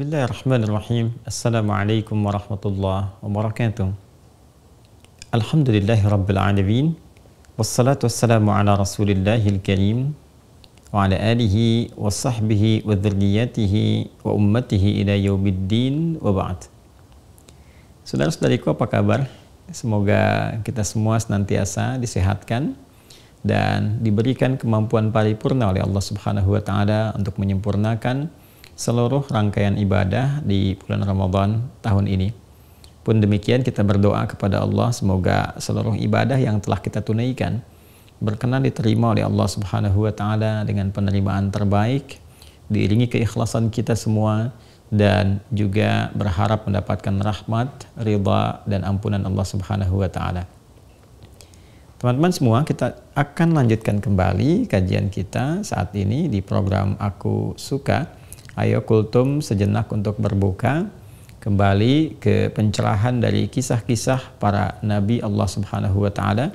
Bismillahirrahmanirrahim. Assalamualaikum warahmatullahi wabarakatuh. Alhamdulillahi rabbil alamin. Wassalatu wassalamu ala rasulillahil karim wa ala alihi wa sahbihi wa dzurriyyatihi wa ummatihi ila yaumiddin wa ba'd. Saudara-saudariku apa kabar? Semoga kita semua senantiasa disehatkan dan diberikan kemampuan paripurna oleh Allah Subhanahu wa taala untuk menyempurnakan seluruh rangkaian ibadah di bulan Ramadan tahun ini. Pun demikian kita berdoa kepada Allah semoga seluruh ibadah yang telah kita tunaikan berkenan diterima oleh Allah Subhanahu wa taala dengan penerimaan terbaik, diiringi keikhlasan kita semua dan juga berharap mendapatkan rahmat, ridha dan ampunan Allah Subhanahu wa taala. Teman-teman semua, kita akan lanjutkan kembali kajian kita saat ini di program Aku Suka Ayo kultum sejenak untuk berbuka kembali ke pencerahan dari kisah-kisah para nabi Allah Subhanahu wa taala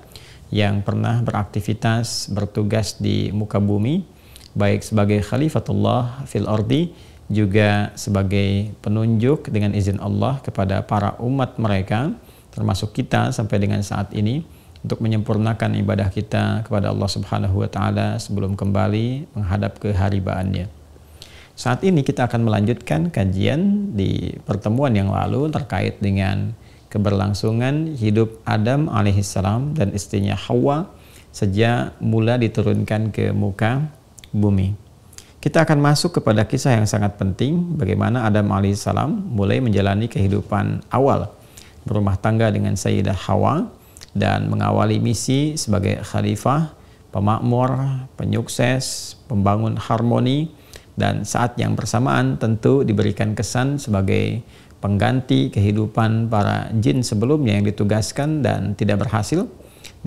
yang pernah beraktivitas bertugas di muka bumi baik sebagai khalifatullah fil ardi juga sebagai penunjuk dengan izin Allah kepada para umat mereka termasuk kita sampai dengan saat ini untuk menyempurnakan ibadah kita kepada Allah Subhanahu wa taala sebelum kembali menghadap ke hari baannya. Saat ini kita akan melanjutkan kajian di pertemuan yang lalu terkait dengan keberlangsungan hidup Adam alaihissalam dan istrinya Hawa sejak mula diturunkan ke muka bumi. Kita akan masuk kepada kisah yang sangat penting bagaimana Adam alaihissalam mulai menjalani kehidupan awal berumah tangga dengan Sayyidah Hawa dan mengawali misi sebagai khalifah, pemakmur, penyukses, pembangun harmoni, dan saat yang bersamaan tentu diberikan kesan sebagai pengganti kehidupan para jin sebelumnya yang ditugaskan dan tidak berhasil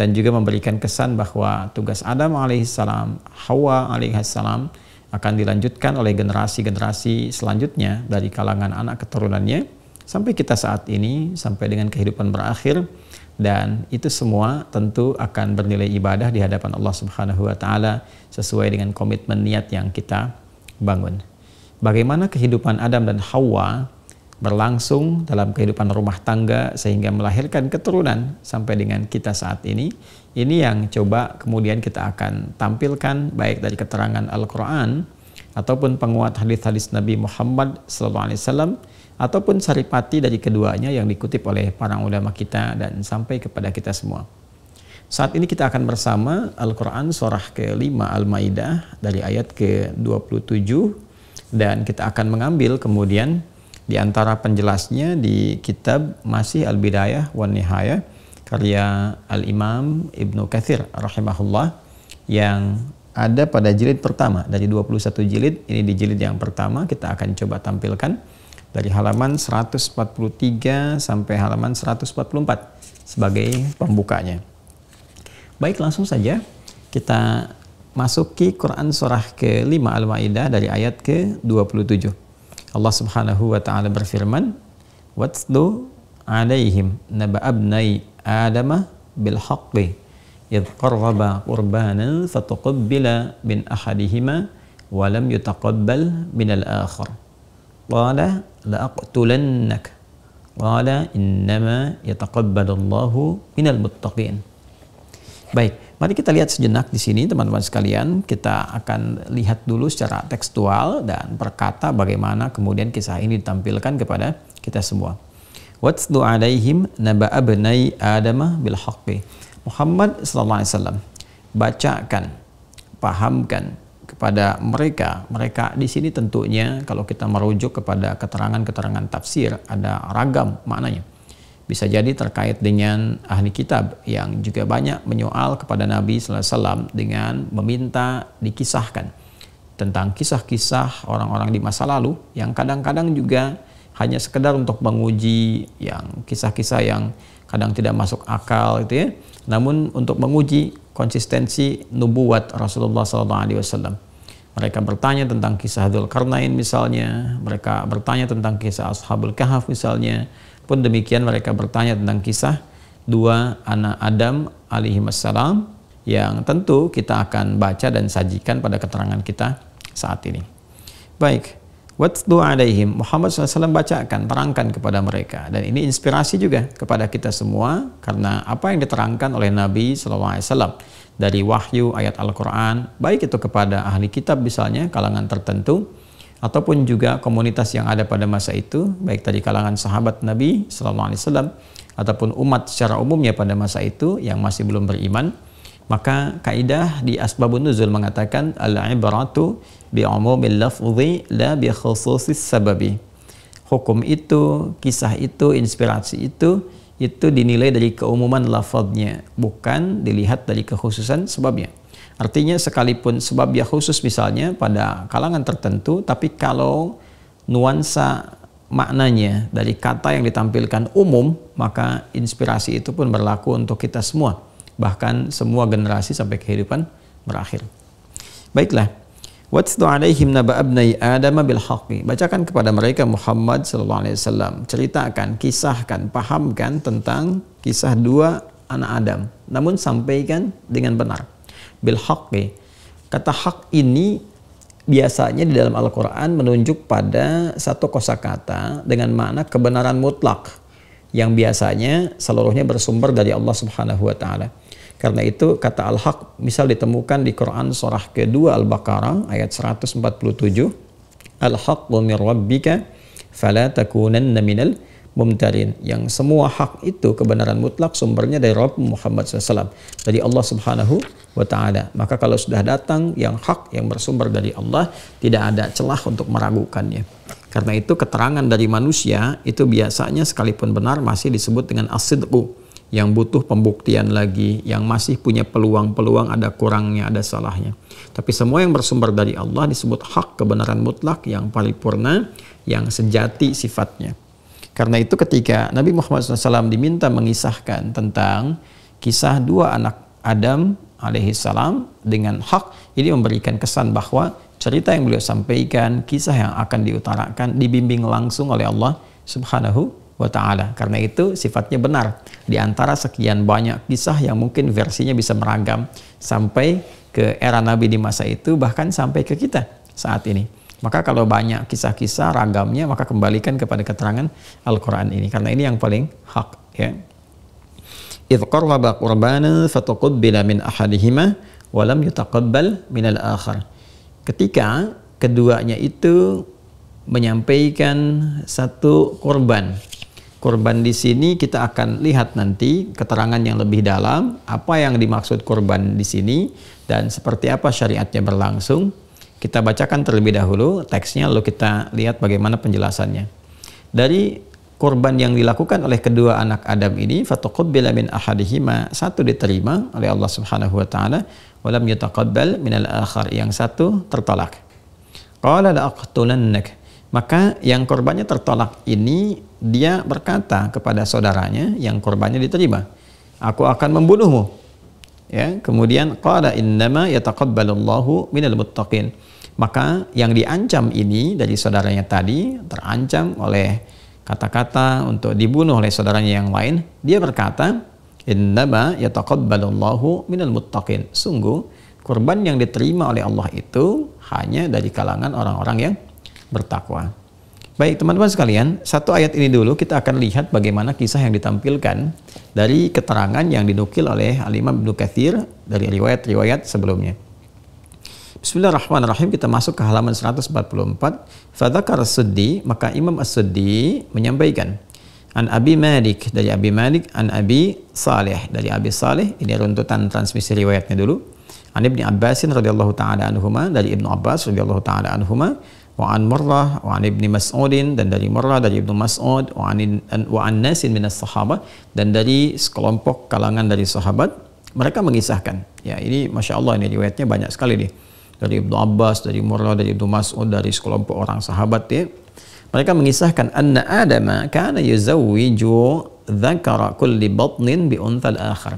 dan juga memberikan kesan bahwa tugas Adam alaihissalam, Hawa alaihissalam akan dilanjutkan oleh generasi-generasi selanjutnya dari kalangan anak keturunannya sampai kita saat ini sampai dengan kehidupan berakhir dan itu semua tentu akan bernilai ibadah di hadapan Allah Subhanahu wa taala sesuai dengan komitmen niat yang kita bangun. Bagaimana kehidupan Adam dan Hawa berlangsung dalam kehidupan rumah tangga sehingga melahirkan keturunan sampai dengan kita saat ini. Ini yang coba kemudian kita akan tampilkan baik dari keterangan Al-Quran ataupun penguat hadis-hadis Nabi Muhammad SAW ataupun saripati dari keduanya yang dikutip oleh para ulama kita dan sampai kepada kita semua. Saat ini kita akan bersama Al-Quran surah ke-5 Al-Ma'idah dari ayat ke-27 dan kita akan mengambil kemudian di antara penjelasnya di kitab Masih Al-Bidayah wan Nihayah karya Al-Imam Ibnu Kathir rahimahullah yang ada pada jilid pertama dari 21 jilid ini di jilid yang pertama kita akan coba tampilkan dari halaman 143 sampai halaman 144 sebagai pembukanya. Baik, langsung saja kita masuki Quran surah ke-5 Al-Maidah dari ayat ke-27. Allah Subhanahu wa taala berfirman, "Watslu 'alaihim naba'a abnai Adama bil haqqi id qarraba qurbanan fatuqabbila min ahadihima wa lam yutaqabbal min al-akhar." Qala la'aqtulannaka. Qala innama yataqabbalu Allahu minal muttaqin. Baik, mari kita lihat sejenak di sini teman-teman sekalian. Kita akan lihat dulu secara tekstual dan perkata bagaimana kemudian kisah ini ditampilkan kepada kita semua. do alaihim naba'a bani Adama bil haqqi. Muhammad sallallahu alaihi wasallam bacakan, pahamkan kepada mereka. Mereka di sini tentunya kalau kita merujuk kepada keterangan-keterangan tafsir ada ragam maknanya bisa jadi terkait dengan ahli kitab yang juga banyak menyoal kepada Nabi SAW dengan meminta dikisahkan tentang kisah-kisah orang-orang di masa lalu yang kadang-kadang juga hanya sekedar untuk menguji yang kisah-kisah yang kadang tidak masuk akal gitu ya namun untuk menguji konsistensi nubuat Rasulullah SAW mereka bertanya tentang kisah Karnain misalnya mereka bertanya tentang kisah Ashabul Kahf misalnya pun demikian mereka bertanya tentang kisah dua anak Adam alaihi wassalam yang tentu kita akan baca dan sajikan pada keterangan kita saat ini. Baik, Watlu alaihim Muhammad SAW bacakan, terangkan kepada mereka. Dan ini inspirasi juga kepada kita semua karena apa yang diterangkan oleh Nabi SAW dari wahyu ayat Al-Quran, baik itu kepada ahli kitab misalnya, kalangan tertentu, ataupun juga komunitas yang ada pada masa itu, baik dari kalangan sahabat Nabi Sallallahu Alaihi ataupun umat secara umumnya pada masa itu yang masih belum beriman, maka kaidah di Asbabun Nuzul mengatakan al-ibratu bi lafzi la bi khususis sababi. Hukum itu, kisah itu, inspirasi itu itu dinilai dari keumuman lafaznya, bukan dilihat dari kekhususan sebabnya. Artinya sekalipun sebab ya khusus misalnya pada kalangan tertentu, tapi kalau nuansa maknanya dari kata yang ditampilkan umum, maka inspirasi itu pun berlaku untuk kita semua, bahkan semua generasi sampai kehidupan berakhir. Baiklah, Watsu alaihim naba abnai Adam bil Bacakan kepada mereka Muhammad sallallahu alaihi wasallam. Ceritakan, kisahkan, pahamkan tentang kisah dua anak Adam. Namun sampaikan dengan benar bil haqqi. Kata hak ini biasanya di dalam Al-Qur'an menunjuk pada satu kosakata dengan makna kebenaran mutlak yang biasanya seluruhnya bersumber dari Allah Subhanahu wa taala. Karena itu kata al-haq misal ditemukan di Quran surah kedua Al-Baqarah ayat 147. Al-haqqu min rabbika fala takunanna minal mumtarin yang semua hak itu kebenaran mutlak sumbernya dari Rabb Muhammad SAW dari Allah Subhanahu wa taala maka kalau sudah datang yang hak yang bersumber dari Allah tidak ada celah untuk meragukannya karena itu keterangan dari manusia itu biasanya sekalipun benar masih disebut dengan asidku yang butuh pembuktian lagi, yang masih punya peluang-peluang ada kurangnya, ada salahnya. Tapi semua yang bersumber dari Allah disebut hak kebenaran mutlak yang paripurna, yang sejati sifatnya. Karena itu ketika Nabi Muhammad SAW diminta mengisahkan tentang kisah dua anak Adam alaihissalam dengan hak, ini memberikan kesan bahwa cerita yang beliau sampaikan, kisah yang akan diutarakan dibimbing langsung oleh Allah Subhanahu wa taala. Karena itu sifatnya benar. Di antara sekian banyak kisah yang mungkin versinya bisa meragam sampai ke era Nabi di masa itu bahkan sampai ke kita saat ini. Maka kalau banyak kisah-kisah ragamnya maka kembalikan kepada keterangan Al-Qur'an ini karena ini yang paling hak ya. Idh qarraba qurbanan fataqabbala min ahadihima wa lam yutaqabbal min al-akhar. Ketika keduanya itu menyampaikan satu korban. Korban di sini kita akan lihat nanti keterangan yang lebih dalam, apa yang dimaksud korban di sini dan seperti apa syariatnya berlangsung kita bacakan terlebih dahulu teksnya lalu kita lihat bagaimana penjelasannya. Dari kurban yang dilakukan oleh kedua anak Adam ini fatuqabbala min ahadihima satu diterima oleh Allah Subhanahu wa taala walam yataqabbal al akhar yang satu tertolak. Qala la'aqtulannak maka yang korbannya tertolak ini dia berkata kepada saudaranya yang korbannya diterima, aku akan membunuhmu. Ya, kemudian qala innama yataqabbalullahu minal muttaqin. Maka yang diancam ini dari saudaranya tadi terancam oleh kata-kata untuk dibunuh oleh saudaranya yang lain. Dia berkata, "Innama yataqabbalullahu minal muttaqin." Sungguh kurban yang diterima oleh Allah itu hanya dari kalangan orang-orang yang bertakwa. Baik teman-teman sekalian, satu ayat ini dulu kita akan lihat bagaimana kisah yang ditampilkan dari keterangan yang dinukil oleh Alimah bin Kathir dari riwayat-riwayat sebelumnya. Bismillahirrahmanirrahim kita masuk ke halaman 144. Fadzakar as maka Imam as suddi menyampaikan An Abi Malik dari Abi Malik An Abi Saleh dari Abi Saleh ini runtutan transmisi riwayatnya dulu An Ibni Abbasin radhiyallahu taala anhuma dari Ibnu Abbas radhiyallahu taala anhuma wa an Murrah wa an Ibni Mas'udin dan dari Murrah dari Ibnu Mas'ud wa an, wa an Nasin minas sahabat dan dari sekelompok kalangan dari sahabat mereka mengisahkan ya ini Masya Allah ini riwayatnya banyak sekali nih dari Ibnu Abbas, dari Murrah, dari Ibnu Mas'ud, dari sekelompok orang sahabat ya. Mereka mengisahkan anna Adama kana yuzawwiju dzakara kulli batnin bi unthal akhar.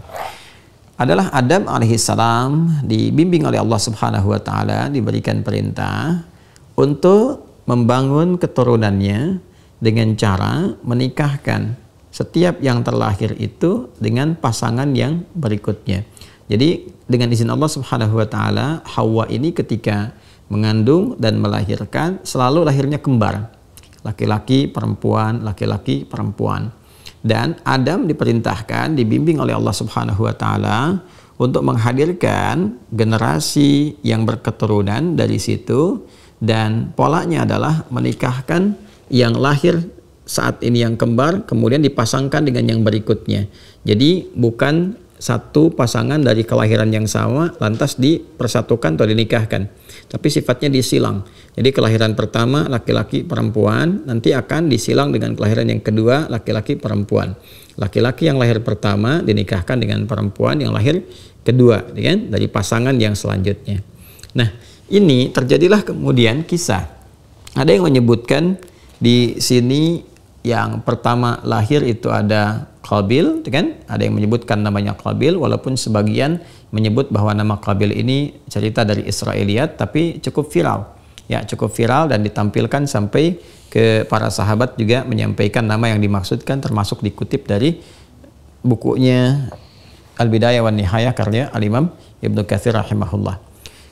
Adalah Adam alaihissalam dibimbing oleh Allah Subhanahu wa taala diberikan perintah untuk membangun keturunannya dengan cara menikahkan setiap yang terlahir itu dengan pasangan yang berikutnya. Jadi dengan izin Allah Subhanahu wa taala, Hawa ini ketika mengandung dan melahirkan selalu lahirnya kembar. Laki-laki, perempuan, laki-laki, perempuan. Dan Adam diperintahkan, dibimbing oleh Allah Subhanahu wa taala untuk menghadirkan generasi yang berketurunan dari situ dan polanya adalah menikahkan yang lahir saat ini yang kembar kemudian dipasangkan dengan yang berikutnya. Jadi bukan satu pasangan dari kelahiran yang sama lantas dipersatukan atau dinikahkan. Tapi sifatnya disilang. Jadi kelahiran pertama laki-laki perempuan nanti akan disilang dengan kelahiran yang kedua laki-laki perempuan. Laki-laki yang lahir pertama dinikahkan dengan perempuan yang lahir kedua, ya kan? Dari pasangan yang selanjutnya. Nah, ini terjadilah kemudian kisah. Ada yang menyebutkan di sini yang pertama lahir itu ada Qabil, kan? Ada yang menyebutkan namanya Qabil, walaupun sebagian menyebut bahwa nama Qabil ini cerita dari Israeliat, tapi cukup viral. Ya, cukup viral dan ditampilkan sampai ke para sahabat juga menyampaikan nama yang dimaksudkan, termasuk dikutip dari bukunya Al-Bidayah wa Nihayah karya Al-Imam Ibnu Kathir rahimahullah.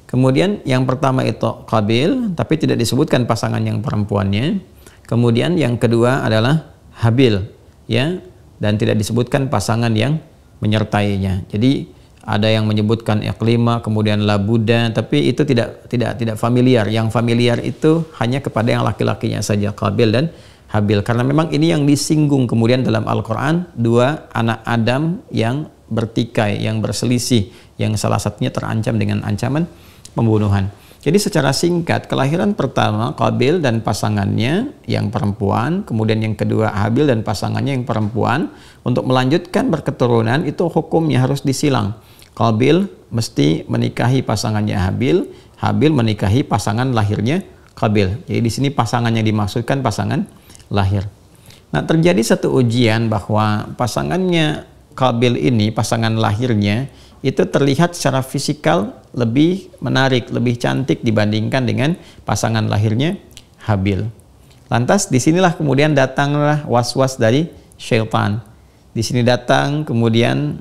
Kemudian yang pertama itu Qabil, tapi tidak disebutkan pasangan yang perempuannya. Kemudian yang kedua adalah Habil, ya dan tidak disebutkan pasangan yang menyertainya. Jadi ada yang menyebutkan iklima, kemudian labuda, tapi itu tidak tidak tidak familiar. Yang familiar itu hanya kepada yang laki-lakinya saja, Qabil dan Habil. Karena memang ini yang disinggung kemudian dalam Al-Quran, dua anak Adam yang bertikai, yang berselisih, yang salah satunya terancam dengan ancaman pembunuhan. Jadi secara singkat kelahiran pertama Qabil dan pasangannya yang perempuan, kemudian yang kedua Habil dan pasangannya yang perempuan untuk melanjutkan berketurunan itu hukumnya harus disilang. Qabil mesti menikahi pasangannya Habil, Habil menikahi pasangan lahirnya Qabil. Jadi di sini pasangannya dimaksudkan pasangan lahir. Nah, terjadi satu ujian bahwa pasangannya Qabil ini, pasangan lahirnya itu terlihat secara fisikal lebih menarik, lebih cantik dibandingkan dengan pasangan lahirnya Habil. Lantas disinilah kemudian datanglah was-was dari syaitan. Di sini datang kemudian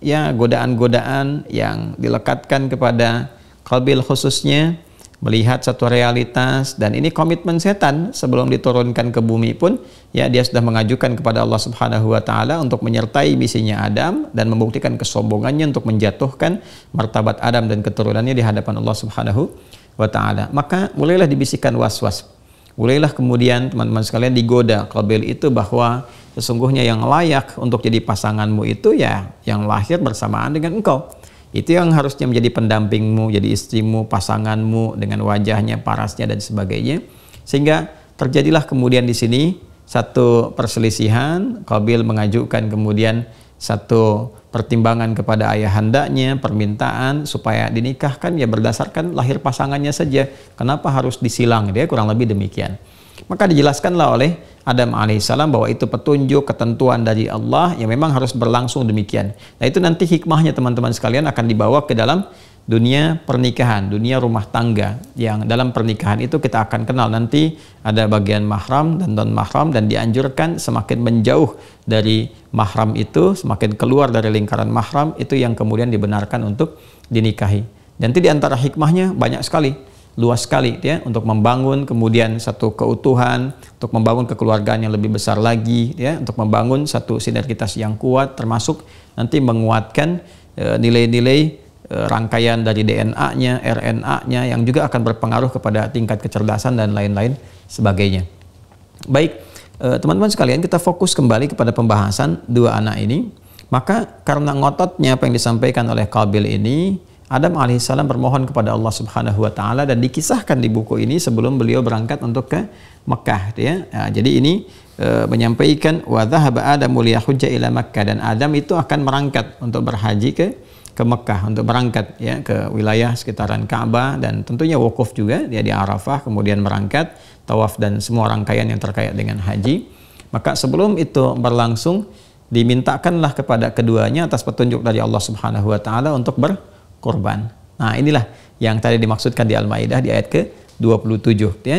ya godaan-godaan yang dilekatkan kepada kalbil khususnya melihat satu realitas dan ini komitmen setan sebelum diturunkan ke bumi pun ya dia sudah mengajukan kepada Allah Subhanahu wa taala untuk menyertai misinya Adam dan membuktikan kesombongannya untuk menjatuhkan martabat Adam dan keturunannya di hadapan Allah Subhanahu wa taala. Maka mulailah dibisikkan was-was. Mulailah kemudian teman-teman sekalian digoda qabil itu bahwa sesungguhnya yang layak untuk jadi pasanganmu itu ya yang lahir bersamaan dengan engkau itu yang harusnya menjadi pendampingmu, jadi istrimu, pasanganmu dengan wajahnya, parasnya dan sebagainya. Sehingga terjadilah kemudian di sini satu perselisihan, Qabil mengajukan kemudian satu pertimbangan kepada ayah ayahandanya, permintaan supaya dinikahkan ya berdasarkan lahir pasangannya saja. Kenapa harus disilang? Dia kurang lebih demikian. Maka dijelaskanlah oleh Adam alaihissalam bahwa itu petunjuk ketentuan dari Allah yang memang harus berlangsung demikian. Nah itu nanti hikmahnya teman-teman sekalian akan dibawa ke dalam dunia pernikahan, dunia rumah tangga yang dalam pernikahan itu kita akan kenal nanti ada bagian mahram dan non mahram dan dianjurkan semakin menjauh dari mahram itu, semakin keluar dari lingkaran mahram itu yang kemudian dibenarkan untuk dinikahi. Nanti di antara hikmahnya banyak sekali luas sekali ya untuk membangun kemudian satu keutuhan, untuk membangun kekeluargaan yang lebih besar lagi ya, untuk membangun satu sinergitas yang kuat termasuk nanti menguatkan eh, nilai-nilai e, e, rangkaian dari DNA-nya, RNA-nya yang juga akan berpengaruh kepada tingkat kecerdasan dan lain-lain sebagainya. Baik, eh, teman-teman sekalian kita fokus kembali kepada pembahasan dua anak ini. Maka karena ngototnya apa yang disampaikan oleh Kabil ini Adam alaihissalam bermohon kepada Allah Subhanahu wa taala dan dikisahkan di buku ini sebelum beliau berangkat untuk ke Mekah gitu ya. Nah, jadi ini e, menyampaikan wa dhahaba Adamu liyahujja ila Makkah dan Adam itu akan merangkat untuk berhaji ke ke Mekah untuk berangkat ya ke wilayah sekitaran Ka'bah dan tentunya wukuf juga dia di Arafah kemudian merangkat tawaf dan semua rangkaian yang terkait dengan haji maka sebelum itu berlangsung dimintakanlah kepada keduanya atas petunjuk dari Allah Subhanahu wa taala untuk ber korban. Nah, inilah yang tadi dimaksudkan di Al-Maidah di ayat ke-27 ya.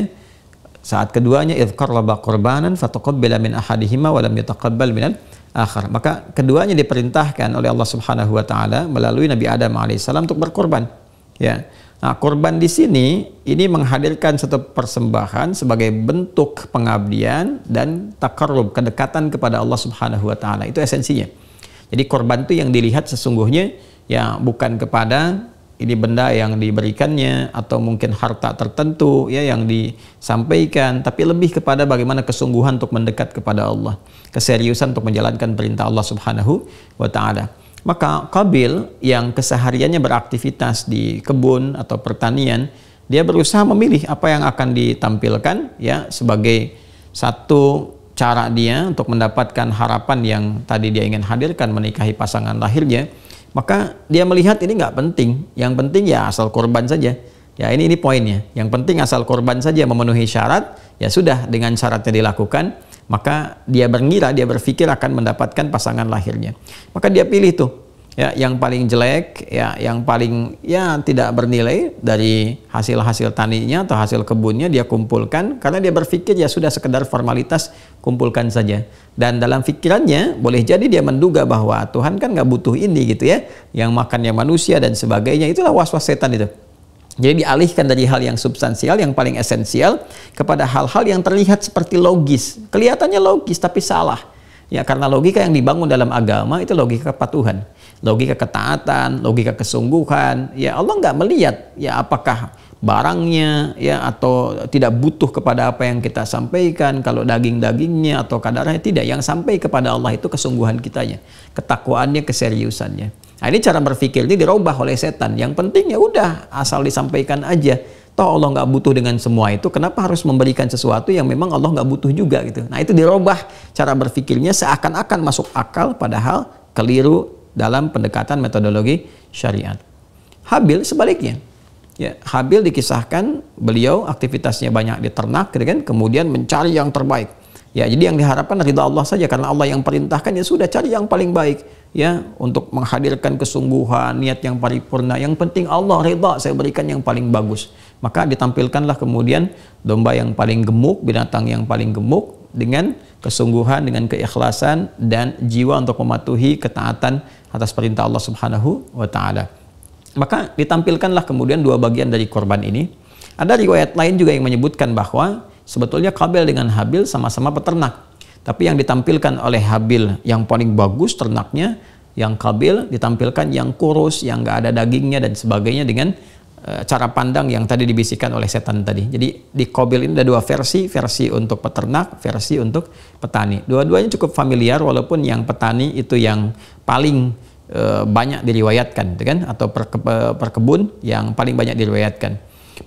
Saat keduanya idqarraba qurbanan fataqabbala min ahadihima wa lam yataqabbal min akhar. Maka keduanya diperintahkan oleh Allah Subhanahu wa taala melalui Nabi Adam alaihissalam untuk berkorban. Ya. Nah, korban di sini ini menghadirkan satu persembahan sebagai bentuk pengabdian dan takarrub, kedekatan kepada Allah Subhanahu wa taala. Itu esensinya. Jadi korban itu yang dilihat sesungguhnya ya bukan kepada ini benda yang diberikannya atau mungkin harta tertentu ya yang disampaikan tapi lebih kepada bagaimana kesungguhan untuk mendekat kepada Allah keseriusan untuk menjalankan perintah Allah Subhanahu wa taala maka kabil yang kesehariannya beraktivitas di kebun atau pertanian dia berusaha memilih apa yang akan ditampilkan ya sebagai satu cara dia untuk mendapatkan harapan yang tadi dia ingin hadirkan menikahi pasangan lahirnya maka dia melihat ini nggak penting. Yang penting ya asal korban saja. Ya ini ini poinnya. Yang penting asal korban saja memenuhi syarat, ya sudah dengan syaratnya dilakukan, maka dia berngira dia berpikir akan mendapatkan pasangan lahirnya. Maka dia pilih tuh ya yang paling jelek ya yang paling ya tidak bernilai dari hasil-hasil taninya atau hasil kebunnya dia kumpulkan karena dia berpikir ya sudah sekedar formalitas kumpulkan saja dan dalam pikirannya boleh jadi dia menduga bahwa Tuhan kan nggak butuh ini gitu ya yang makannya manusia dan sebagainya itulah was-was setan itu jadi dialihkan dari hal yang substansial, yang paling esensial, kepada hal-hal yang terlihat seperti logis. Kelihatannya logis, tapi salah. Ya, karena logika yang dibangun dalam agama itu logika kepatuhan logika ketaatan, logika kesungguhan. Ya Allah nggak melihat ya apakah barangnya ya atau tidak butuh kepada apa yang kita sampaikan kalau daging-dagingnya atau kadarnya tidak yang sampai kepada Allah itu kesungguhan kitanya ketakwaannya keseriusannya nah, ini cara berpikir ini dirubah oleh setan yang penting ya udah asal disampaikan aja toh Allah nggak butuh dengan semua itu kenapa harus memberikan sesuatu yang memang Allah nggak butuh juga gitu nah itu dirubah cara berpikirnya seakan-akan masuk akal padahal keliru dalam pendekatan metodologi syariat. Habil sebaliknya. Ya, Habil dikisahkan beliau aktivitasnya banyak di ternak gitu kan, kemudian mencari yang terbaik. Ya, jadi yang diharapkan ridha Allah saja karena Allah yang perintahkan ya sudah cari yang paling baik ya untuk menghadirkan kesungguhan, niat yang paripurna. Yang penting Allah ridha, saya berikan yang paling bagus. Maka ditampilkanlah kemudian domba yang paling gemuk, binatang yang paling gemuk, dengan kesungguhan, dengan keikhlasan dan jiwa untuk mematuhi ketaatan atas perintah Allah Subhanahu wa taala. Maka ditampilkanlah kemudian dua bagian dari korban ini. Ada riwayat lain juga yang menyebutkan bahwa sebetulnya Kabel dengan Habil sama-sama peternak. Tapi yang ditampilkan oleh Habil yang paling bagus ternaknya, yang Kabil ditampilkan yang kurus, yang gak ada dagingnya dan sebagainya dengan Eh, cara pandang yang tadi dibisikkan oleh setan tadi. Jadi di kobil ini ada dua versi, versi untuk peternak, versi untuk petani. Dua-duanya cukup familiar walaupun yang petani itu yang paling e, banyak diriwayatkan, gitu kan? Atau perke, eh, perkebun yang paling banyak diriwayatkan.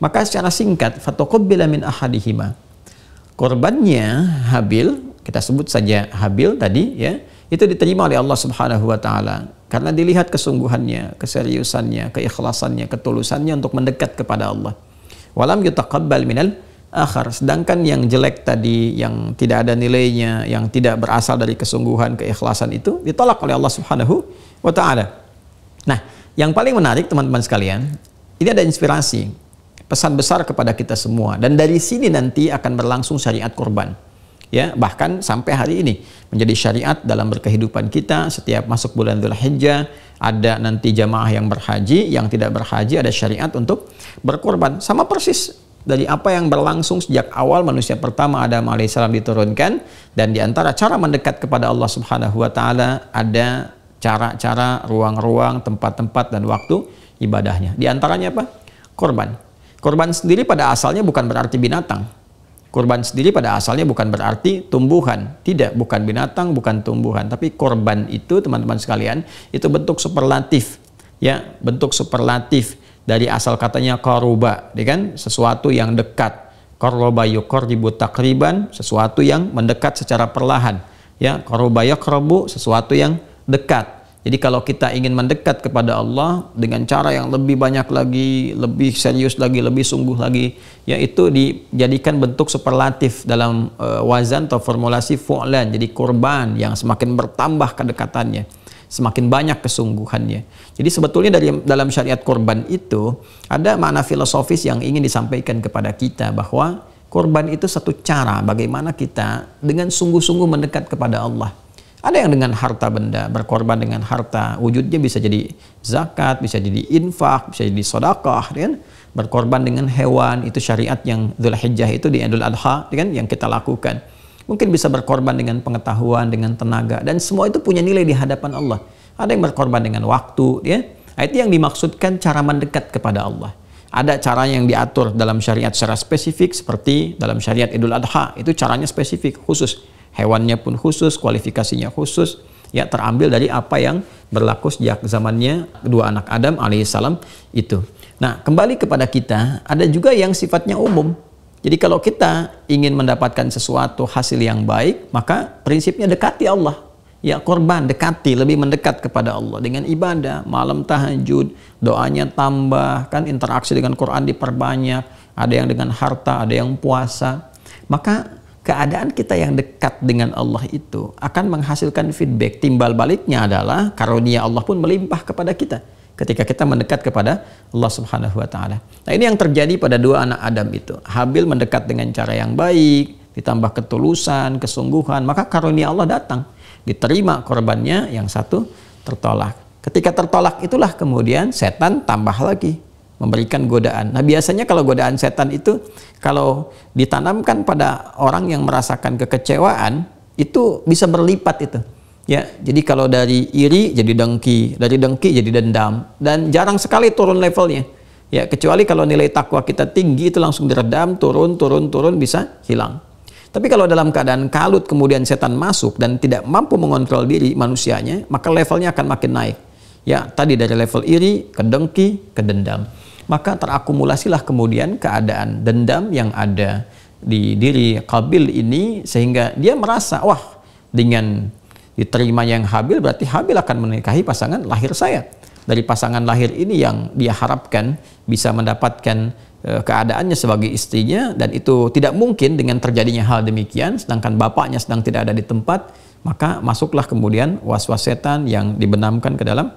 Maka secara singkat, fatokobila min ahadihima. Korbannya Habil, kita sebut saja Habil tadi ya, itu diterima oleh Allah Subhanahu wa taala karena dilihat kesungguhannya, keseriusannya, keikhlasannya, ketulusannya untuk mendekat kepada Allah. Walam yutaqabbal minal akhar. Sedangkan yang jelek tadi, yang tidak ada nilainya, yang tidak berasal dari kesungguhan, keikhlasan itu ditolak oleh Allah Subhanahu wa taala. Nah, yang paling menarik teman-teman sekalian, ini ada inspirasi, pesan besar kepada kita semua dan dari sini nanti akan berlangsung syariat kurban ya bahkan sampai hari ini menjadi syariat dalam berkehidupan kita setiap masuk bulan Dzulhijjah ada nanti jamaah yang berhaji yang tidak berhaji ada syariat untuk berkorban sama persis dari apa yang berlangsung sejak awal manusia pertama Adam alaihissalam diturunkan dan diantara cara mendekat kepada Allah subhanahu wa taala ada cara-cara ruang-ruang tempat-tempat dan waktu ibadahnya diantaranya apa korban korban sendiri pada asalnya bukan berarti binatang Kurban sendiri pada asalnya bukan berarti tumbuhan, tidak, bukan binatang, bukan tumbuhan, tapi korban itu teman-teman sekalian itu bentuk superlatif, ya bentuk superlatif dari asal katanya koruba, ya kan sesuatu yang dekat. yukor yukorribu takriban, sesuatu yang mendekat secara perlahan. Ya, koruba yakrobu, sesuatu yang dekat. Jadi kalau kita ingin mendekat kepada Allah dengan cara yang lebih banyak lagi, lebih serius lagi, lebih sungguh lagi, yaitu dijadikan bentuk superlatif dalam uh, wazan atau formulasi fu'lan, jadi korban yang semakin bertambah kedekatannya, semakin banyak kesungguhannya. Jadi sebetulnya dari dalam syariat korban itu ada makna filosofis yang ingin disampaikan kepada kita bahwa korban itu satu cara bagaimana kita dengan sungguh-sungguh mendekat kepada Allah ada yang dengan harta benda, berkorban dengan harta. Wujudnya bisa jadi zakat, bisa jadi infak, bisa jadi sodakah. Ya kan? Berkorban dengan hewan, itu syariat yang Dhul Hijjah itu di Idul Adha ya kan? yang kita lakukan. Mungkin bisa berkorban dengan pengetahuan, dengan tenaga. Dan semua itu punya nilai di hadapan Allah. Ada yang berkorban dengan waktu. Ya? Nah, itu yang dimaksudkan cara mendekat kepada Allah. Ada cara yang diatur dalam syariat secara spesifik seperti dalam syariat Idul Adha. Itu caranya spesifik, khusus hewannya pun khusus, kualifikasinya khusus, ya terambil dari apa yang berlaku sejak zamannya kedua anak Adam alaihissalam itu. Nah, kembali kepada kita, ada juga yang sifatnya umum. Jadi kalau kita ingin mendapatkan sesuatu hasil yang baik, maka prinsipnya dekati Allah. Ya korban, dekati, lebih mendekat kepada Allah dengan ibadah, malam tahajud, doanya tambah, kan interaksi dengan Quran diperbanyak, ada yang dengan harta, ada yang puasa. Maka keadaan kita yang dekat dengan Allah itu akan menghasilkan feedback. Timbal baliknya adalah karunia Allah pun melimpah kepada kita ketika kita mendekat kepada Allah Subhanahu wa taala. Nah, ini yang terjadi pada dua anak Adam itu. Habil mendekat dengan cara yang baik, ditambah ketulusan, kesungguhan, maka karunia Allah datang. Diterima korbannya, yang satu tertolak. Ketika tertolak itulah kemudian setan tambah lagi memberikan godaan. Nah, biasanya kalau godaan setan itu kalau ditanamkan pada orang yang merasakan kekecewaan itu bisa berlipat itu. Ya, jadi kalau dari iri jadi dengki, dari dengki jadi dendam dan jarang sekali turun levelnya. Ya, kecuali kalau nilai takwa kita tinggi itu langsung diredam, turun, turun, turun bisa hilang. Tapi kalau dalam keadaan kalut kemudian setan masuk dan tidak mampu mengontrol diri manusianya, maka levelnya akan makin naik. Ya, tadi dari level iri ke dengki, ke dendam maka terakumulasilah kemudian keadaan dendam yang ada di diri kabil ini sehingga dia merasa wah dengan diterima yang Habil berarti Habil akan menikahi pasangan lahir saya dari pasangan lahir ini yang dia harapkan bisa mendapatkan eh, keadaannya sebagai istrinya dan itu tidak mungkin dengan terjadinya hal demikian sedangkan bapaknya sedang tidak ada di tempat maka masuklah kemudian was-was setan yang dibenamkan ke dalam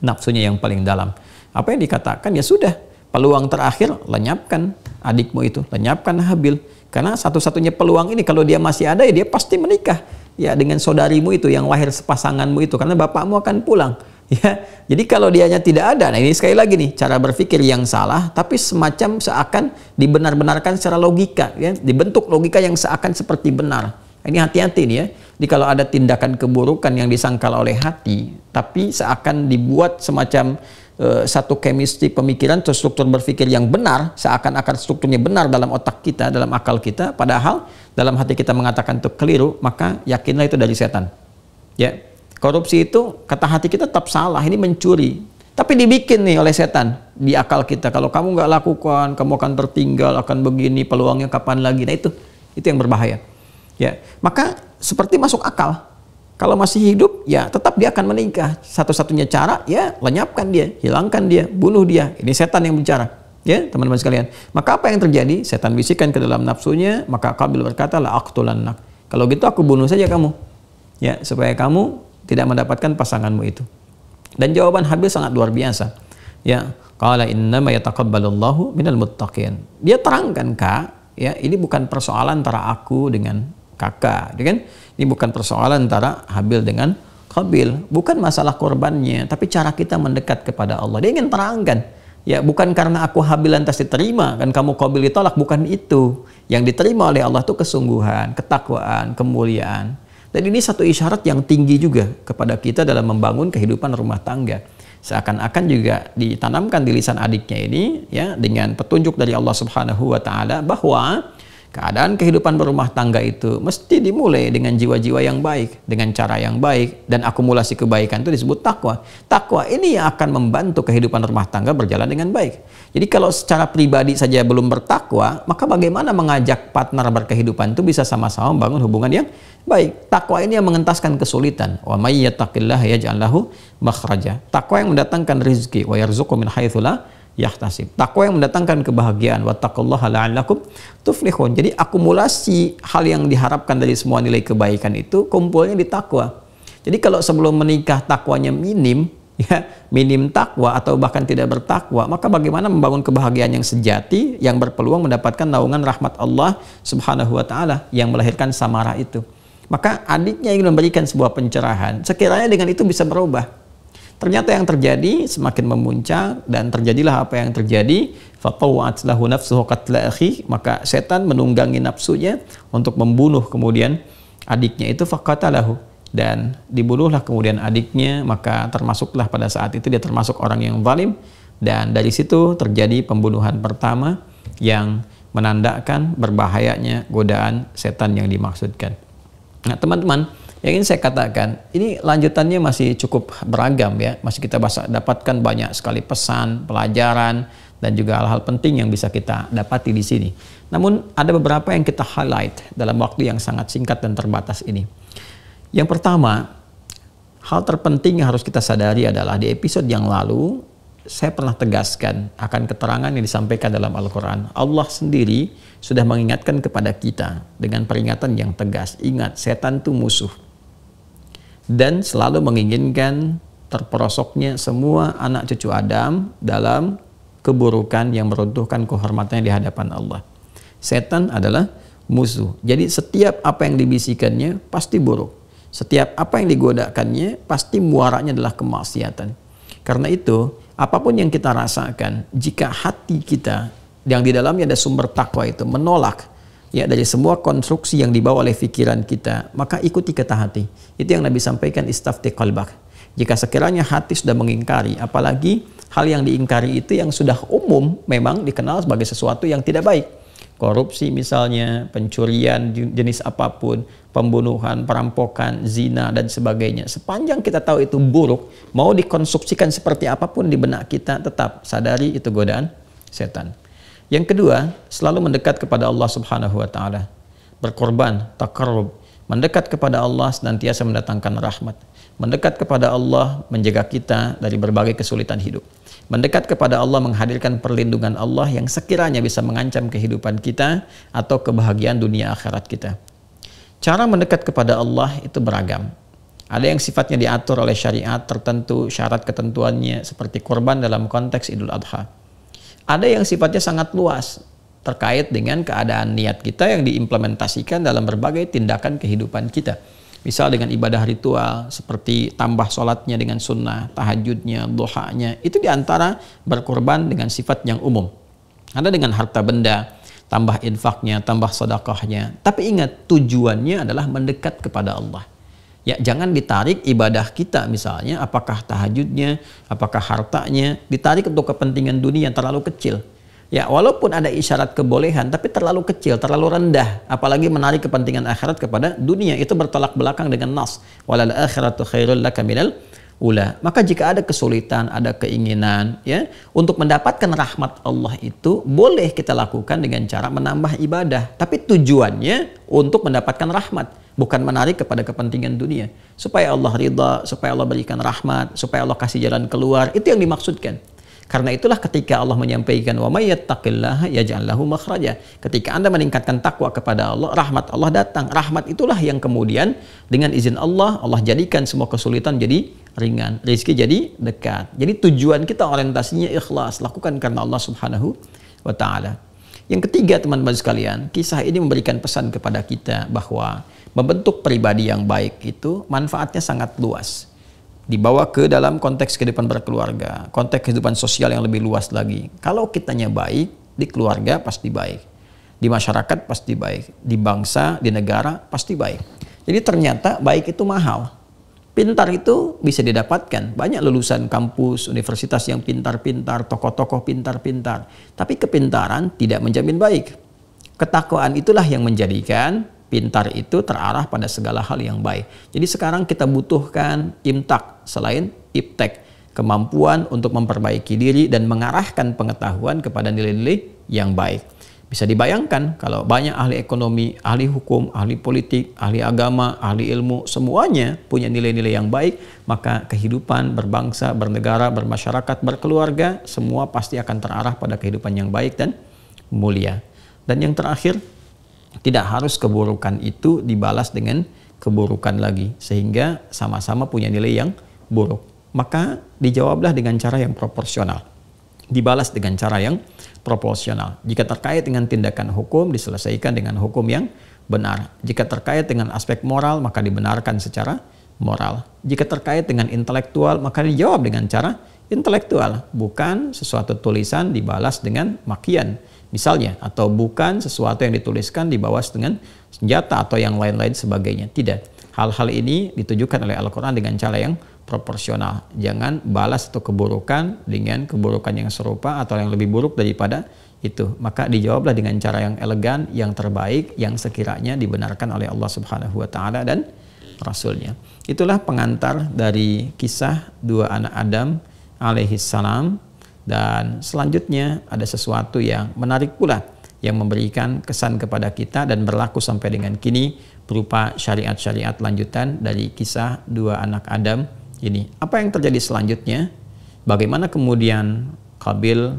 nafsunya yang paling dalam apa yang dikatakan ya sudah peluang terakhir lenyapkan adikmu itu, lenyapkan Habil. Karena satu-satunya peluang ini kalau dia masih ada ya dia pasti menikah ya dengan saudarimu itu yang lahir sepasanganmu itu karena bapakmu akan pulang. Ya, jadi kalau dianya tidak ada, nah ini sekali lagi nih cara berpikir yang salah, tapi semacam seakan dibenar-benarkan secara logika, ya, dibentuk logika yang seakan seperti benar. Ini hati-hati nih ya. Jadi kalau ada tindakan keburukan yang disangkal oleh hati, tapi seakan dibuat semacam Eh, satu chemistry pemikiran atau struktur berpikir yang benar seakan-akan strukturnya benar dalam otak kita dalam akal kita padahal dalam hati kita mengatakan itu keliru maka yakinlah itu dari setan ya korupsi itu kata hati kita tetap salah ini mencuri tapi dibikin nih oleh setan di akal kita kalau kamu nggak lakukan kamu akan tertinggal akan begini peluangnya kapan lagi nah itu itu yang berbahaya ya maka seperti masuk akal kalau masih hidup, ya tetap dia akan menikah. Satu-satunya cara, ya lenyapkan dia, hilangkan dia, bunuh dia. Ini setan yang bicara. Ya, teman-teman sekalian. Maka apa yang terjadi? Setan bisikan ke dalam nafsunya, maka Kabil berkata, la aqtulannak. Kalau gitu aku bunuh saja kamu. Ya, supaya kamu tidak mendapatkan pasanganmu itu. Dan jawaban Habil sangat luar biasa. Ya, qala innama yataqabbalullahu minal muttaqin. Dia terangkan, Kak, ya, ini bukan persoalan antara aku dengan kakak, ya ini bukan persoalan antara Habil dengan Qabil, bukan masalah korbannya, tapi cara kita mendekat kepada Allah. Dia ingin terangkan, ya bukan karena aku Habil lantas diterima, dan kamu Qabil ditolak, bukan itu. Yang diterima oleh Allah itu kesungguhan, ketakwaan, kemuliaan. Dan ini satu isyarat yang tinggi juga kepada kita dalam membangun kehidupan rumah tangga seakan-akan juga ditanamkan di lisan adiknya ini ya dengan petunjuk dari Allah Subhanahu wa taala bahwa Keadaan kehidupan berumah tangga itu mesti dimulai dengan jiwa-jiwa yang baik, dengan cara yang baik, dan akumulasi kebaikan itu disebut takwa. Takwa ini yang akan membantu kehidupan rumah tangga berjalan dengan baik. Jadi kalau secara pribadi saja belum bertakwa, maka bagaimana mengajak partner berkehidupan itu bisa sama-sama membangun hubungan yang baik. Takwa ini yang mengentaskan kesulitan. Wa may ya jannahu lahu makhraja. Takwa yang mendatangkan rezeki wa yarzuqu min yahtasib. Takwa yang mendatangkan kebahagiaan. Wattaqullaha la'allakum tuflihun. Jadi akumulasi hal yang diharapkan dari semua nilai kebaikan itu kumpulnya di takwa. Jadi kalau sebelum menikah takwanya minim, ya, minim takwa atau bahkan tidak bertakwa, maka bagaimana membangun kebahagiaan yang sejati yang berpeluang mendapatkan naungan rahmat Allah Subhanahu wa taala yang melahirkan samara itu. Maka adiknya ingin memberikan sebuah pencerahan, sekiranya dengan itu bisa berubah Ternyata yang terjadi semakin memuncak dan terjadilah apa yang terjadi. nafsuhu qatla maka setan menunggangi nafsunya untuk membunuh kemudian adiknya itu faqatalahu dan dibunuhlah kemudian adiknya maka termasuklah pada saat itu dia termasuk orang yang zalim dan dari situ terjadi pembunuhan pertama yang menandakan berbahayanya godaan setan yang dimaksudkan. Nah, teman-teman, yang ingin saya katakan, ini lanjutannya masih cukup beragam ya. Masih kita dapatkan banyak sekali pesan, pelajaran, dan juga hal-hal penting yang bisa kita dapati di sini. Namun ada beberapa yang kita highlight dalam waktu yang sangat singkat dan terbatas ini. Yang pertama, hal terpenting yang harus kita sadari adalah di episode yang lalu saya pernah tegaskan akan keterangan yang disampaikan dalam Al-Quran. Allah sendiri sudah mengingatkan kepada kita dengan peringatan yang tegas. Ingat, setan itu musuh dan selalu menginginkan terperosoknya semua anak cucu Adam dalam keburukan yang meruntuhkan kehormatannya di hadapan Allah. Setan adalah musuh. Jadi setiap apa yang dibisikannya pasti buruk. Setiap apa yang digodakannya pasti muaranya adalah kemaksiatan. Karena itu, apapun yang kita rasakan, jika hati kita yang di dalamnya ada sumber takwa itu menolak ya dari semua konstruksi yang dibawa oleh pikiran kita, maka ikuti kata hati. Itu yang Nabi sampaikan istafti qalbak. Jika sekiranya hati sudah mengingkari, apalagi hal yang diingkari itu yang sudah umum memang dikenal sebagai sesuatu yang tidak baik. Korupsi misalnya, pencurian jenis apapun, pembunuhan, perampokan, zina dan sebagainya. Sepanjang kita tahu itu buruk, mau dikonstruksikan seperti apapun di benak kita tetap sadari itu godaan setan. Yang kedua, selalu mendekat kepada Allah Subhanahu wa taala. Berkorban, takarrub, mendekat kepada Allah senantiasa mendatangkan rahmat. Mendekat kepada Allah menjaga kita dari berbagai kesulitan hidup. Mendekat kepada Allah menghadirkan perlindungan Allah yang sekiranya bisa mengancam kehidupan kita atau kebahagiaan dunia akhirat kita. Cara mendekat kepada Allah itu beragam. Ada yang sifatnya diatur oleh syariat tertentu, syarat ketentuannya seperti korban dalam konteks Idul Adha ada yang sifatnya sangat luas terkait dengan keadaan niat kita yang diimplementasikan dalam berbagai tindakan kehidupan kita. Misal dengan ibadah ritual seperti tambah sholatnya dengan sunnah, tahajudnya, dohanya. Itu diantara berkorban dengan sifat yang umum. Ada dengan harta benda, tambah infaknya, tambah sedekahnya. Tapi ingat tujuannya adalah mendekat kepada Allah. Ya, jangan ditarik ibadah kita misalnya, apakah tahajudnya, apakah hartanya, ditarik untuk kepentingan dunia yang terlalu kecil. Ya, walaupun ada isyarat kebolehan, tapi terlalu kecil, terlalu rendah. Apalagi menarik kepentingan akhirat kepada dunia, itu bertolak belakang dengan nas. Walal akhiratu khairul laka minal ula. Maka jika ada kesulitan, ada keinginan ya untuk mendapatkan rahmat Allah itu boleh kita lakukan dengan cara menambah ibadah, tapi tujuannya untuk mendapatkan rahmat, bukan menarik kepada kepentingan dunia. Supaya Allah ridha, supaya Allah berikan rahmat, supaya Allah kasih jalan keluar, itu yang dimaksudkan. Karena itulah ketika Allah menyampaikan wa may yattaqillaha yaj'al lahu Ketika Anda meningkatkan takwa kepada Allah, rahmat Allah datang. Rahmat itulah yang kemudian dengan izin Allah Allah jadikan semua kesulitan jadi ringan. Rezeki jadi dekat. Jadi tujuan kita orientasinya ikhlas, lakukan karena Allah Subhanahu wa taala. Yang ketiga teman-teman sekalian, kisah ini memberikan pesan kepada kita bahwa membentuk pribadi yang baik itu manfaatnya sangat luas. Dibawa ke dalam konteks kehidupan berkeluarga, konteks kehidupan sosial yang lebih luas lagi. Kalau kitanya baik, di keluarga pasti baik. Di masyarakat pasti baik, di bangsa, di negara pasti baik. Jadi ternyata baik itu mahal Pintar itu bisa didapatkan. Banyak lulusan kampus, universitas yang pintar-pintar, tokoh-tokoh pintar-pintar. Tapi kepintaran tidak menjamin baik. Ketakwaan itulah yang menjadikan pintar itu terarah pada segala hal yang baik. Jadi sekarang kita butuhkan imtak selain iptek. Kemampuan untuk memperbaiki diri dan mengarahkan pengetahuan kepada nilai-nilai yang baik. Bisa dibayangkan kalau banyak ahli ekonomi, ahli hukum, ahli politik, ahli agama, ahli ilmu, semuanya punya nilai-nilai yang baik, maka kehidupan berbangsa, bernegara, bermasyarakat, berkeluarga, semua pasti akan terarah pada kehidupan yang baik dan mulia. Dan yang terakhir, tidak harus keburukan itu dibalas dengan keburukan lagi, sehingga sama-sama punya nilai yang buruk. Maka dijawablah dengan cara yang proporsional dibalas dengan cara yang proporsional. Jika terkait dengan tindakan hukum, diselesaikan dengan hukum yang benar. Jika terkait dengan aspek moral, maka dibenarkan secara moral. Jika terkait dengan intelektual, maka dijawab dengan cara intelektual, bukan sesuatu tulisan dibalas dengan makian misalnya atau bukan sesuatu yang dituliskan dibawas dengan senjata atau yang lain-lain sebagainya. Tidak. Hal-hal ini ditujukan oleh Al-Qur'an dengan cara yang proporsional. Jangan balas atau keburukan dengan keburukan yang serupa atau yang lebih buruk daripada itu. Maka dijawablah dengan cara yang elegan, yang terbaik, yang sekiranya dibenarkan oleh Allah Subhanahu wa taala dan rasulnya. Itulah pengantar dari kisah dua anak Adam alaihi salam dan selanjutnya ada sesuatu yang menarik pula yang memberikan kesan kepada kita dan berlaku sampai dengan kini berupa syariat-syariat lanjutan dari kisah dua anak Adam ini apa yang terjadi selanjutnya? Bagaimana kemudian Kabil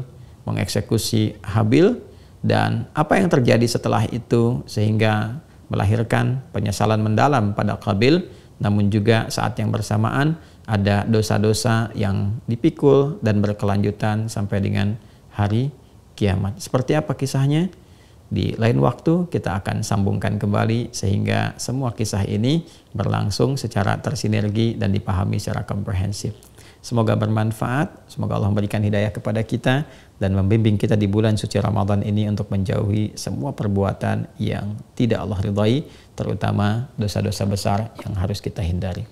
mengeksekusi Habil dan apa yang terjadi setelah itu sehingga melahirkan penyesalan mendalam pada Kabil namun juga saat yang bersamaan ada dosa-dosa yang dipikul dan berkelanjutan sampai dengan hari kiamat. Seperti apa kisahnya? Di lain waktu kita akan sambungkan kembali sehingga semua kisah ini berlangsung secara tersinergi dan dipahami secara komprehensif. Semoga bermanfaat, semoga Allah memberikan hidayah kepada kita dan membimbing kita di bulan suci Ramadan ini untuk menjauhi semua perbuatan yang tidak Allah ridhai, terutama dosa-dosa besar yang harus kita hindari.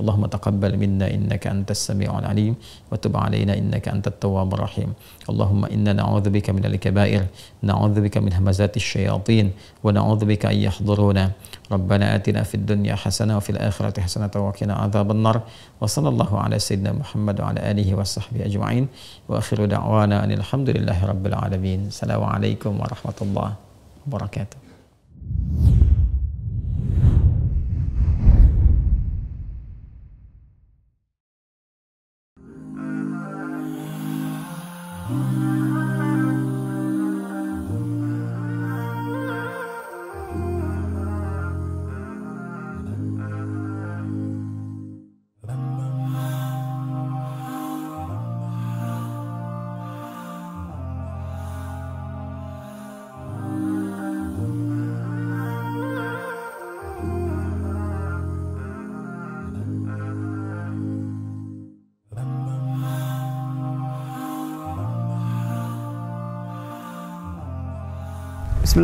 اللهم تقبل منا إنك أنت السميع العليم وتب علينا إنك أنت التواب الرحيم اللهم إنا نعوذ بك من الكبائر نعوذ بك من همزات الشياطين ونعوذ بك أن يحضرونا ربنا آتنا في الدنيا حسنة وفي الآخرة حسنة وقنا عذاب النار وصلى الله على سيدنا محمد وعلى آله وصحبه أجمعين وآخر دعوانا أن الحمد لله رب العالمين السلام عليكم ورحمة الله وبركاته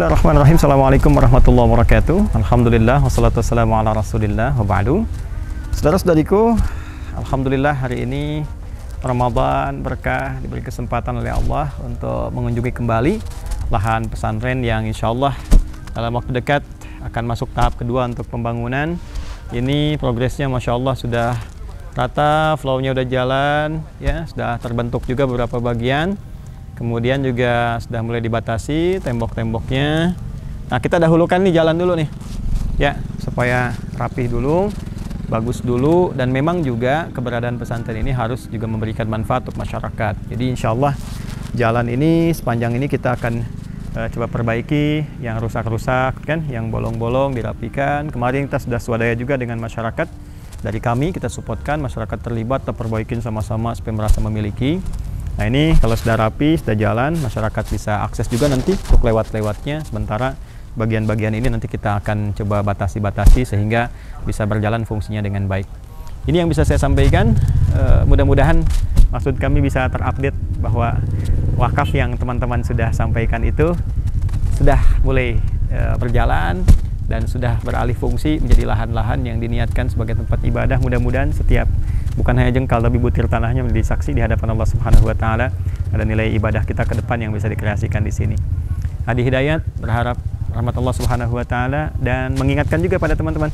Bismillahirrahmanirrahim. Assalamualaikum warahmatullahi wabarakatuh. Alhamdulillah Wassalamualaikum warahmatullahi wabarakatuh. Rasulillah wa Saudara-saudariku, alhamdulillah hari ini Ramadan berkah diberi kesempatan oleh Allah untuk mengunjungi kembali lahan pesantren yang insya Allah dalam waktu dekat akan masuk tahap kedua untuk pembangunan. Ini progresnya Masya Allah sudah rata, flow-nya sudah jalan, ya sudah terbentuk juga beberapa bagian. Kemudian juga sudah mulai dibatasi tembok-temboknya. Nah, kita dahulukan nih jalan dulu nih. Ya, supaya rapih dulu, bagus dulu dan memang juga keberadaan pesantren ini harus juga memberikan manfaat untuk masyarakat. Jadi insya Allah jalan ini sepanjang ini kita akan uh, coba perbaiki yang rusak-rusak kan, yang bolong-bolong dirapikan. Kemarin kita sudah swadaya juga dengan masyarakat. Dari kami kita supportkan masyarakat terlibat, terperbaikin sama-sama supaya merasa memiliki. Nah ini kalau sudah rapi, sudah jalan, masyarakat bisa akses juga nanti untuk lewat-lewatnya. Sementara bagian-bagian ini nanti kita akan coba batasi-batasi sehingga bisa berjalan fungsinya dengan baik. Ini yang bisa saya sampaikan. E, Mudah-mudahan maksud kami bisa terupdate bahwa wakaf yang teman-teman sudah sampaikan itu sudah mulai e, berjalan dan sudah beralih fungsi menjadi lahan-lahan yang diniatkan sebagai tempat ibadah. Mudah-mudahan setiap bukan hanya jengkal tapi butir tanahnya menjadi saksi di hadapan Allah Subhanahu wa taala ada nilai ibadah kita ke depan yang bisa dikreasikan di sini. Hadi Hidayat berharap rahmat Allah Subhanahu wa taala dan mengingatkan juga pada teman-teman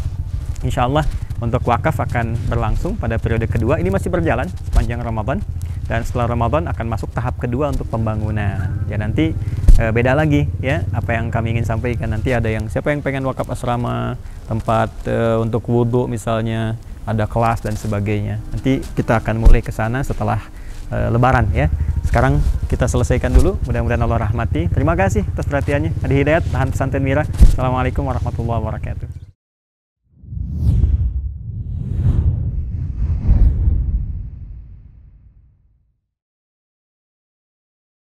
Insya Allah untuk wakaf akan berlangsung pada periode kedua ini masih berjalan sepanjang Ramadan dan setelah Ramadan akan masuk tahap kedua untuk pembangunan ya nanti e, beda lagi ya apa yang kami ingin sampaikan nanti ada yang siapa yang pengen wakaf asrama tempat e, untuk wudhu misalnya ada kelas dan sebagainya. Nanti kita akan mulai ke sana setelah uh, lebaran ya. Sekarang kita selesaikan dulu, mudah-mudahan Allah rahmati. Terima kasih atas perhatiannya. Adi Hidayat, Tahan Pesantren Mira. Assalamualaikum warahmatullahi wabarakatuh.